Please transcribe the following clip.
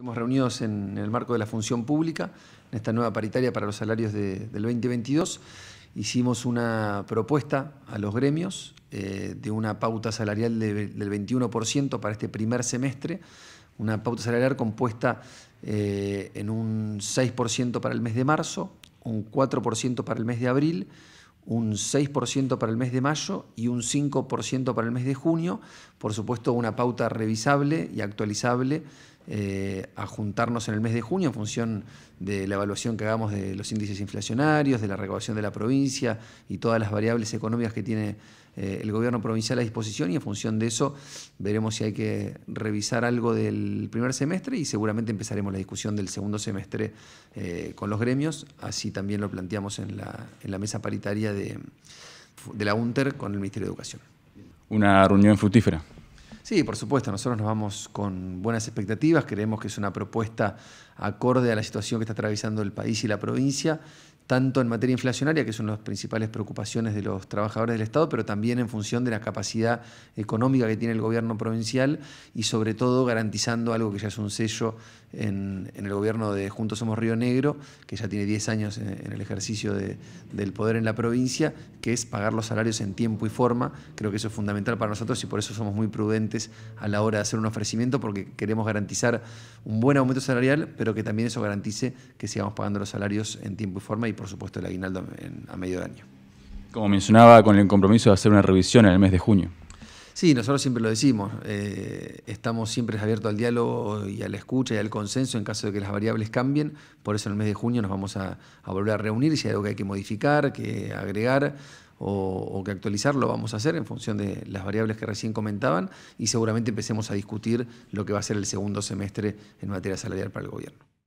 Estuvimos reunidos en, el marco de la función pública, en esta nueva paritaria para los salarios del 2022. Hicimos una propuesta a los gremios eh, de una pauta salarial del 21% para este primer semestre, una pauta salarial compuesta eh, en un 6% para el mes de marzo, un 4% para el mes de abril, un 6% para el mes de mayo y un 5% para el mes de junio, por supuesto, una pauta revisable y actualizable eh, a juntarnos en el mes de junio en función de la evaluación que hagamos de los índices inflacionarios, de la recaudación de la provincia y todas las variables económicas que tiene eh, el gobierno provincial a disposición y en función de eso veremos si hay que revisar algo del primer semestre y seguramente empezaremos la discusión del segundo semestre eh, con los gremios, así también lo planteamos en la, mesa paritaria de, de la UNTER con el Ministerio de Educación una reunión fructífera. Sí, por supuesto, nosotros nos vamos con buenas expectativas, creemos que es una propuesta acorde a la situación que está atravesando el país y la provincia tanto en materia inflacionaria, que son las principales preocupaciones de los trabajadores del Estado, pero también en función de la capacidad económica que tiene el gobierno provincial y sobre todo garantizando algo que ya es un sello en, el gobierno de Juntos Somos Río Negro, que ya tiene 10 años en, el ejercicio del poder en la provincia, que es pagar los salarios en tiempo y forma. Creo que eso es fundamental para nosotros y por eso somos muy prudentes a la hora de hacer un ofrecimiento porque queremos garantizar un buen aumento salarial, pero que también eso garantice que sigamos pagando los salarios en tiempo y forma por supuesto, el aguinaldo a medio año. Como mencionaba, con el compromiso de hacer una revisión en el mes de junio. Sí, nosotros siempre lo decimos, eh, estamos siempre abiertos al diálogo y a la escucha y al consenso en caso de que las variables cambien, por eso en el mes de junio nos vamos a, volver a reunir, si hay algo que hay que modificar, que agregar o, que actualizar, lo vamos a hacer en función de las variables que recién comentaban y seguramente empecemos a discutir lo que va a ser el segundo semestre en materia salarial para el gobierno.